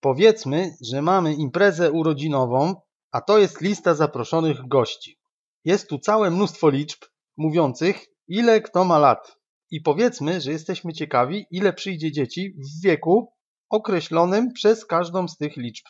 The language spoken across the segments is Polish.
Powiedzmy, że mamy imprezę urodzinową, a to jest lista zaproszonych gości. Jest tu całe mnóstwo liczb mówiących, ile kto ma lat. I powiedzmy, że jesteśmy ciekawi, ile przyjdzie dzieci w wieku określonym przez każdą z tych liczb.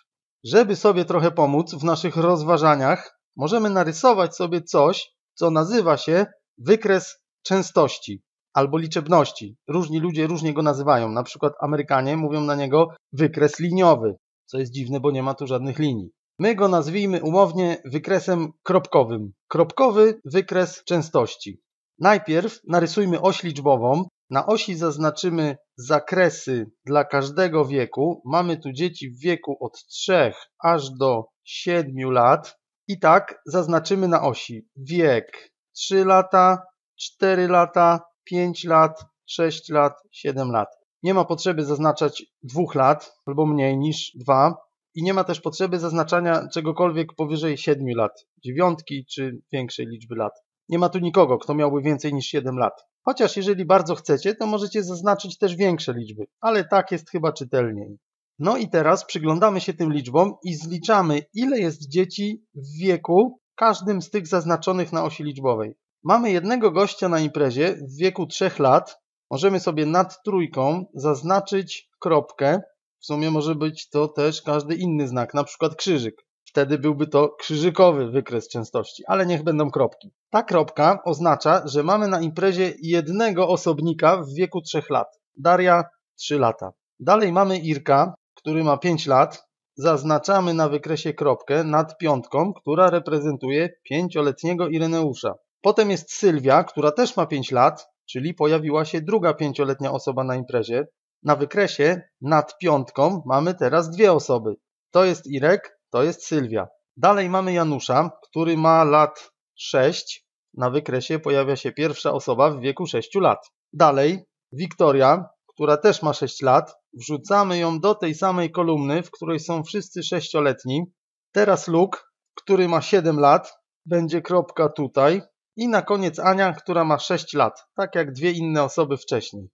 Żeby sobie trochę pomóc w naszych rozważaniach, możemy narysować sobie coś, co nazywa się wykres częstości albo liczebności. Różni ludzie różnie go nazywają. Na przykład Amerykanie mówią na niego wykres liniowy, co jest dziwne, bo nie ma tu żadnych linii. My go nazwijmy umownie wykresem kropkowym. Kropkowy wykres częstości. Najpierw narysujmy oś liczbową. Na osi zaznaczymy zakresy dla każdego wieku. Mamy tu dzieci w wieku od 3 aż do 7 lat. I tak zaznaczymy na osi wiek 3 lata, 4 lata, 5 lat, 6 lat, 7 lat. Nie ma potrzeby zaznaczać 2 lat albo mniej niż 2 i nie ma też potrzeby zaznaczania czegokolwiek powyżej 7 lat, dziewiątki czy większej liczby lat. Nie ma tu nikogo, kto miałby więcej niż 7 lat. Chociaż jeżeli bardzo chcecie, to możecie zaznaczyć też większe liczby, ale tak jest chyba czytelniej. No i teraz przyglądamy się tym liczbom i zliczamy, ile jest dzieci w wieku każdym z tych zaznaczonych na osi liczbowej. Mamy jednego gościa na imprezie w wieku 3 lat. Możemy sobie nad trójką zaznaczyć kropkę. W sumie może być to też każdy inny znak, na przykład krzyżyk. Wtedy byłby to krzyżykowy wykres częstości, ale niech będą kropki. Ta kropka oznacza, że mamy na imprezie jednego osobnika w wieku 3 lat. Daria 3 lata. Dalej mamy Irka, który ma 5 lat, zaznaczamy na wykresie kropkę nad piątką, która reprezentuje pięcioletniego Ireneusza. Potem jest Sylwia, która też ma 5 lat, czyli pojawiła się druga pięcioletnia osoba na imprezie. Na wykresie nad piątką mamy teraz dwie osoby. To jest Irek, to jest Sylwia. Dalej mamy Janusza, który ma lat 6. Na wykresie pojawia się pierwsza osoba w wieku 6 lat. Dalej Wiktoria, która też ma 6 lat. Wrzucamy ją do tej samej kolumny, w której są wszyscy sześcioletni. Teraz Luke, który ma 7 lat, będzie kropka tutaj. I na koniec Ania, która ma 6 lat, tak jak dwie inne osoby wcześniej.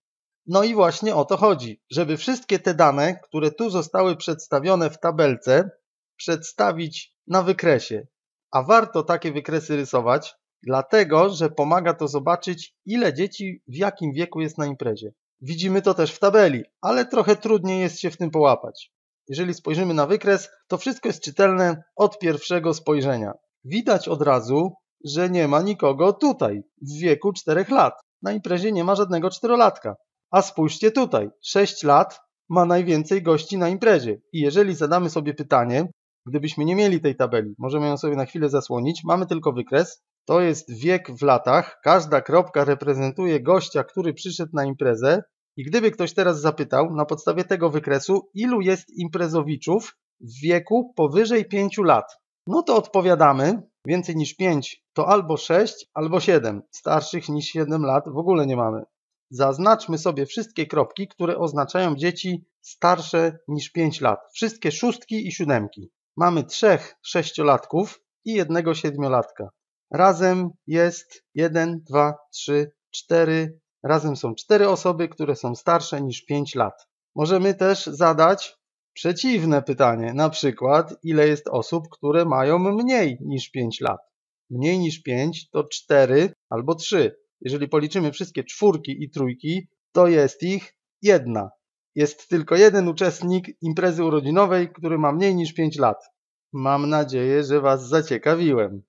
No i właśnie o to chodzi, żeby wszystkie te dane, które tu zostały przedstawione w tabelce, przedstawić na wykresie. A warto takie wykresy rysować, dlatego że pomaga to zobaczyć, ile dzieci w jakim wieku jest na imprezie. Widzimy to też w tabeli, ale trochę trudniej jest się w tym połapać. Jeżeli spojrzymy na wykres, to wszystko jest czytelne od pierwszego spojrzenia. Widać od razu, że nie ma nikogo tutaj w wieku 4 lat. Na imprezie nie ma żadnego czterolatka. A spójrzcie tutaj, 6 lat ma najwięcej gości na imprezie. I jeżeli zadamy sobie pytanie, gdybyśmy nie mieli tej tabeli, możemy ją sobie na chwilę zasłonić, mamy tylko wykres, to jest wiek w latach, każda kropka reprezentuje gościa, który przyszedł na imprezę i gdyby ktoś teraz zapytał na podstawie tego wykresu, ilu jest imprezowiczów w wieku powyżej 5 lat, no to odpowiadamy, Więcej niż 5 to albo 6, albo 7. Starszych niż 7 lat w ogóle nie mamy. Zaznaczmy sobie wszystkie kropki, które oznaczają dzieci starsze niż 5 lat. Wszystkie szóstki i siódemki. Mamy trzech sześciolatków i jednego siedmiolatka. Razem jest 1, 2, 3, 4. Razem są 4 osoby, które są starsze niż 5 lat. Możemy też zadać Przeciwne pytanie, na przykład ile jest osób, które mają mniej niż 5 lat? Mniej niż 5 to 4 albo 3. Jeżeli policzymy wszystkie czwórki i trójki, to jest ich jedna. Jest tylko jeden uczestnik imprezy urodzinowej, który ma mniej niż 5 lat. Mam nadzieję, że Was zaciekawiłem.